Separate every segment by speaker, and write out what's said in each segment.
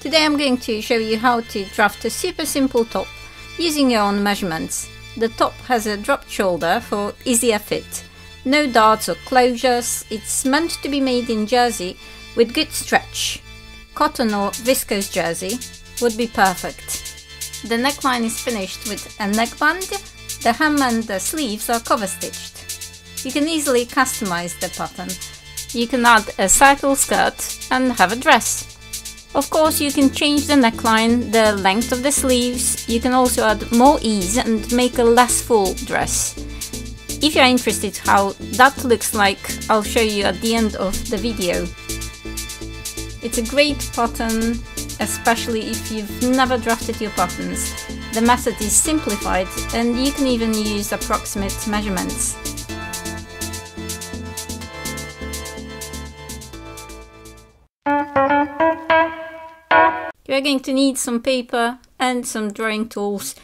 Speaker 1: Today I'm going to show you how to draft a super simple top using your own measurements. The top has a dropped shoulder for easier fit. No darts or closures, it's meant to be made in jersey with good stretch. Cotton or viscose jersey would be perfect. The neckline is finished with a neckband, the hem and the sleeves are cover stitched. You can easily customize the pattern. You can add a cycle skirt and have a dress. Of course, you can change the neckline, the length of the sleeves. You can also add more ease and make a less full dress. If you're interested how that looks like, I'll show you at the end of the video. It's a great pattern, especially if you've never drafted your patterns. The method is simplified and you can even use approximate measurements. are going to need some paper and some drawing tools.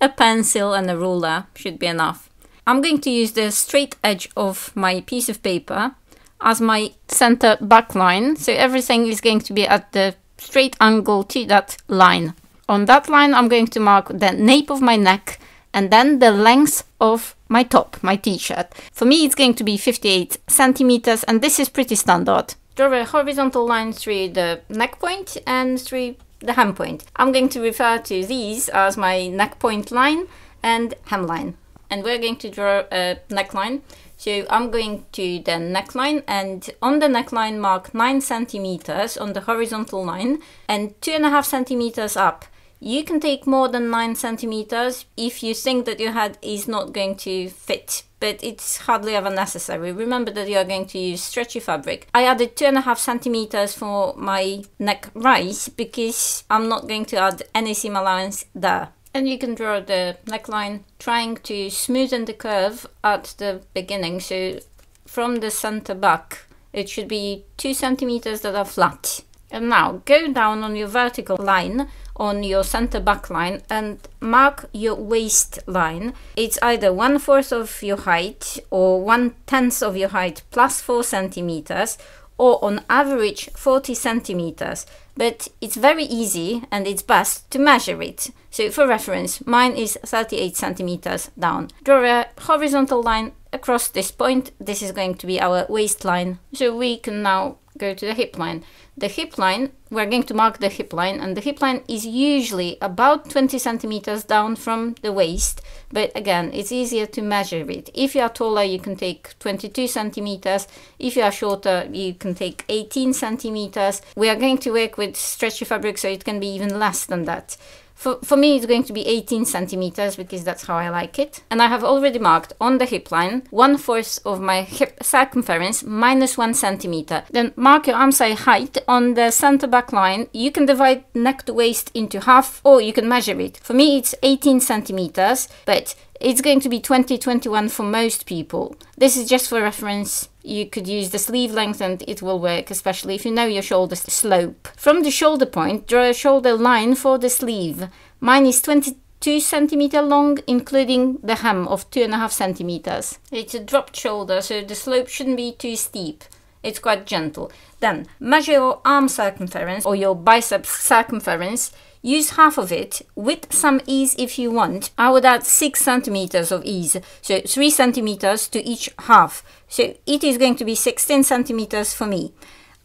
Speaker 1: A pencil and a ruler should be enough. I'm going to use the straight edge of my piece of paper as my center back line. So everything is going to be at the straight angle to that line. On that line, I'm going to mark the nape of my neck and then the length of my top, my t-shirt. For me, it's going to be 58 centimeters and this is pretty standard. Draw a horizontal line through the neck point and through the hem point. I'm going to refer to these as my neck point line and hemline. And we're going to draw a neckline. So I'm going to the neckline and on the neckline mark 9 centimeters on the horizontal line and 2.5 centimeters up you can take more than 9 centimeters if you think that your head is not going to fit but it's hardly ever necessary. Remember that you are going to use stretchy fabric. I added two and a half centimeters for my neck rise because I'm not going to add any seam allowance there. And you can draw the neckline trying to smoothen the curve at the beginning. So from the center back, it should be two centimeters that are flat. And now go down on your vertical line on your center back line and mark your waistline. It's either one fourth of your height or one tenth of your height plus four centimeters or on average 40 centimeters. But it's very easy and it's best to measure it. So for reference, mine is 38 centimeters down. Draw a horizontal line across this point. This is going to be our waistline. So we can now go to the hip line. The hip line, we're going to mark the hip line, and the hip line is usually about 20 centimeters down from the waist, but again, it's easier to measure it. If you are taller, you can take 22 centimeters. If you are shorter, you can take 18 centimeters. We are going to work with stretchy fabric, so it can be even less than that. For, for me, it's going to be 18 centimeters because that's how I like it. And I have already marked on the hip line one fourth of my hip circumference minus one centimeter. Then mark your arm side height on the center back line. You can divide neck to waist into half or you can measure it. For me, it's 18 centimeters, but it's going to be 20, 21 for most people. This is just for reference you could use the sleeve length and it will work, especially if you know your shoulder slope. From the shoulder point, draw a shoulder line for the sleeve. Mine is 22 centimeter long, including the hem of 2.5 centimeters. It's a dropped shoulder, so the slope shouldn't be too steep. It's quite gentle. Then measure your arm circumference or your biceps circumference. Use half of it with some ease if you want. I would add 6 centimeters of ease, so 3 centimeters to each half. So it is going to be 16 centimeters for me.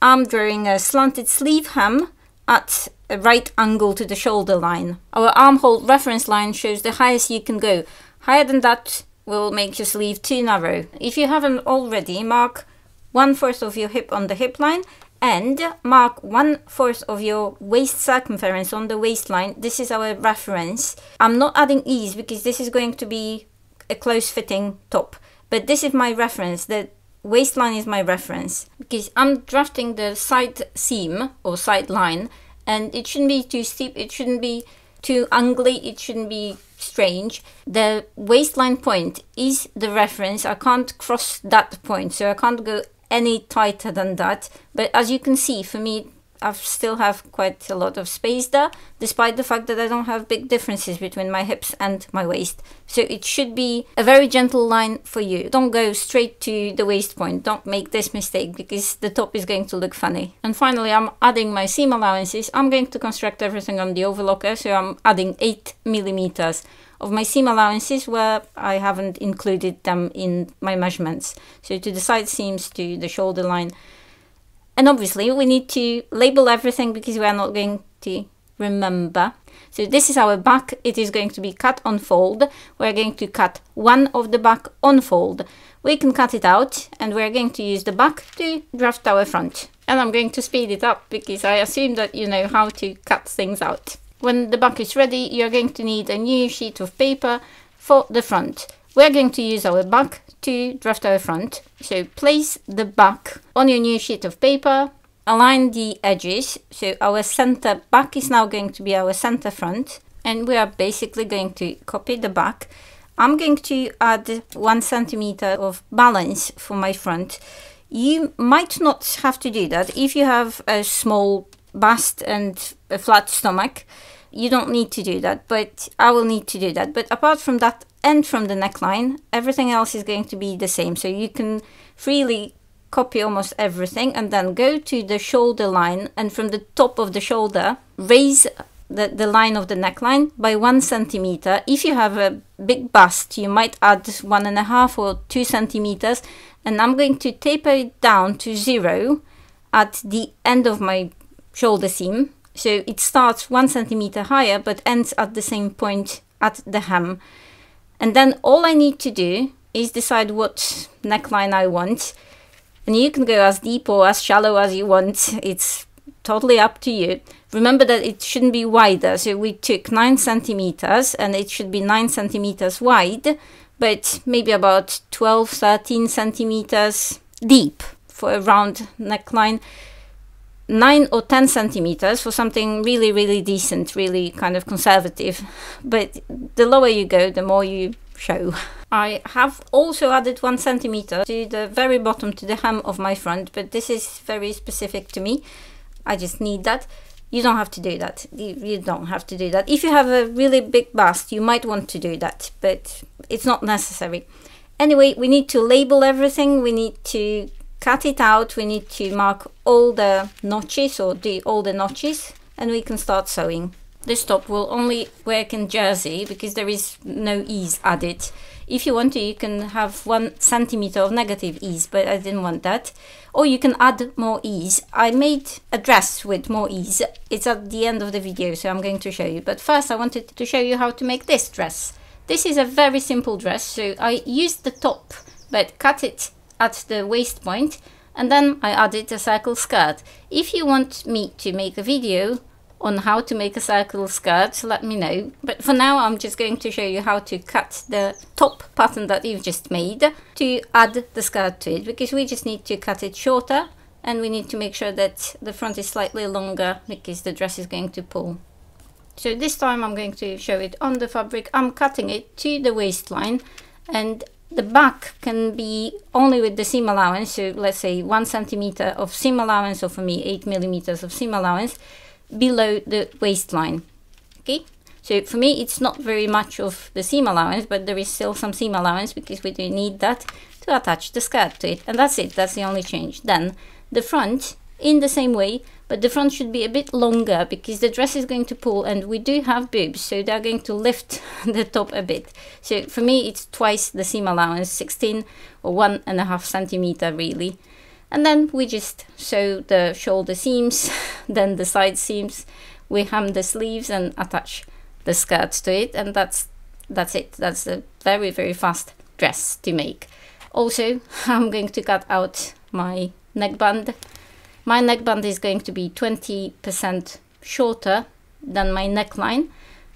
Speaker 1: I'm drawing a slanted sleeve hem at a right angle to the shoulder line. Our armhole reference line shows the highest you can go. Higher than that will make your sleeve too narrow. If you haven't already, mark one fourth of your hip on the hip line and mark one fourth of your waist circumference on the waistline. This is our reference. I'm not adding ease because this is going to be a close fitting top, but this is my reference. The waistline is my reference because I'm drafting the side seam or side line and it shouldn't be too steep, it shouldn't be too ugly. it shouldn't be strange. The waistline point is the reference. I can't cross that point, so I can't go any tighter than that. But as you can see, for me, I still have quite a lot of space there, despite the fact that I don't have big differences between my hips and my waist. So it should be a very gentle line for you. Don't go straight to the waist point. Don't make this mistake because the top is going to look funny. And finally, I'm adding my seam allowances. I'm going to construct everything on the overlocker, so I'm adding 8 millimeters of my seam allowances where I haven't included them in my measurements. So to the side seams, to the shoulder line. And obviously we need to label everything because we are not going to remember. So this is our back. It is going to be cut on fold. We're going to cut one of the back on fold. We can cut it out and we're going to use the back to draft our front. And I'm going to speed it up because I assume that you know how to cut things out. When the back is ready, you're going to need a new sheet of paper for the front. We're going to use our back to draft our front. So place the back on your new sheet of paper, align the edges. So our center back is now going to be our center front and we are basically going to copy the back. I'm going to add one centimeter of balance for my front. You might not have to do that if you have a small bust and a flat stomach. You don't need to do that, but I will need to do that. But apart from that and from the neckline, everything else is going to be the same. So you can freely copy almost everything and then go to the shoulder line and from the top of the shoulder, raise the, the line of the neckline by one centimeter. If you have a big bust, you might add one and a half or two centimeters. And I'm going to taper it down to zero at the end of my shoulder seam. So it starts one centimeter higher, but ends at the same point at the hem. And then all I need to do is decide what neckline I want. And you can go as deep or as shallow as you want. It's totally up to you. Remember that it shouldn't be wider. So we took nine centimeters and it should be nine centimeters wide, but maybe about 12, 13 centimeters deep for a round neckline nine or ten centimeters for something really, really decent, really kind of conservative. But the lower you go, the more you show. I have also added one centimeter to the very bottom to the hem of my front, but this is very specific to me. I just need that. You don't have to do that. You don't have to do that. If you have a really big bust, you might want to do that, but it's not necessary. Anyway, we need to label everything. We need to cut it out we need to mark all the notches or the all the notches and we can start sewing this top will only work in jersey because there is no ease added if you want to you can have one centimeter of negative ease but i didn't want that or you can add more ease i made a dress with more ease it's at the end of the video so i'm going to show you but first i wanted to show you how to make this dress this is a very simple dress so i used the top but cut it at the waist point and then I added a circle skirt. If you want me to make a video on how to make a circle skirt, let me know. But for now, I'm just going to show you how to cut the top pattern that you've just made to add the skirt to it, because we just need to cut it shorter and we need to make sure that the front is slightly longer because the dress is going to pull. So this time I'm going to show it on the fabric. I'm cutting it to the waistline and the back can be only with the seam allowance, so let's say one centimeter of seam allowance, or for me, eight millimeters of seam allowance below the waistline. Okay, so for me, it's not very much of the seam allowance, but there is still some seam allowance because we do need that to attach the skirt to it, and that's it, that's the only change. Then the front in the same way but the front should be a bit longer because the dress is going to pull and we do have boobs so they're going to lift the top a bit so for me it's twice the seam allowance 16 or one and a half centimeter really and then we just sew the shoulder seams then the side seams we hem the sleeves and attach the skirt to it and that's that's it that's a very very fast dress to make also i'm going to cut out my neckband my neckband is going to be 20% shorter than my neckline.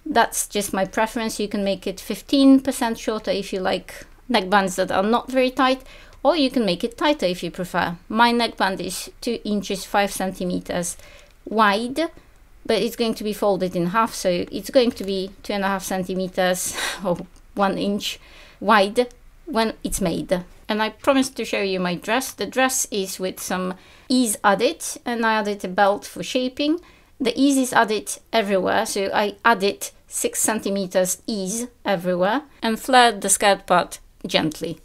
Speaker 1: That's just my preference. You can make it 15% shorter if you like neckbands that are not very tight, or you can make it tighter if you prefer. My neckband is 2 inches 5 centimeters wide, but it's going to be folded in half, so it's going to be 2.5 centimeters or 1 inch wide when it's made and I promised to show you my dress. The dress is with some ease added and I added a belt for shaping. The ease is added everywhere, so I added 6 centimeters ease everywhere and flared the skirt part gently.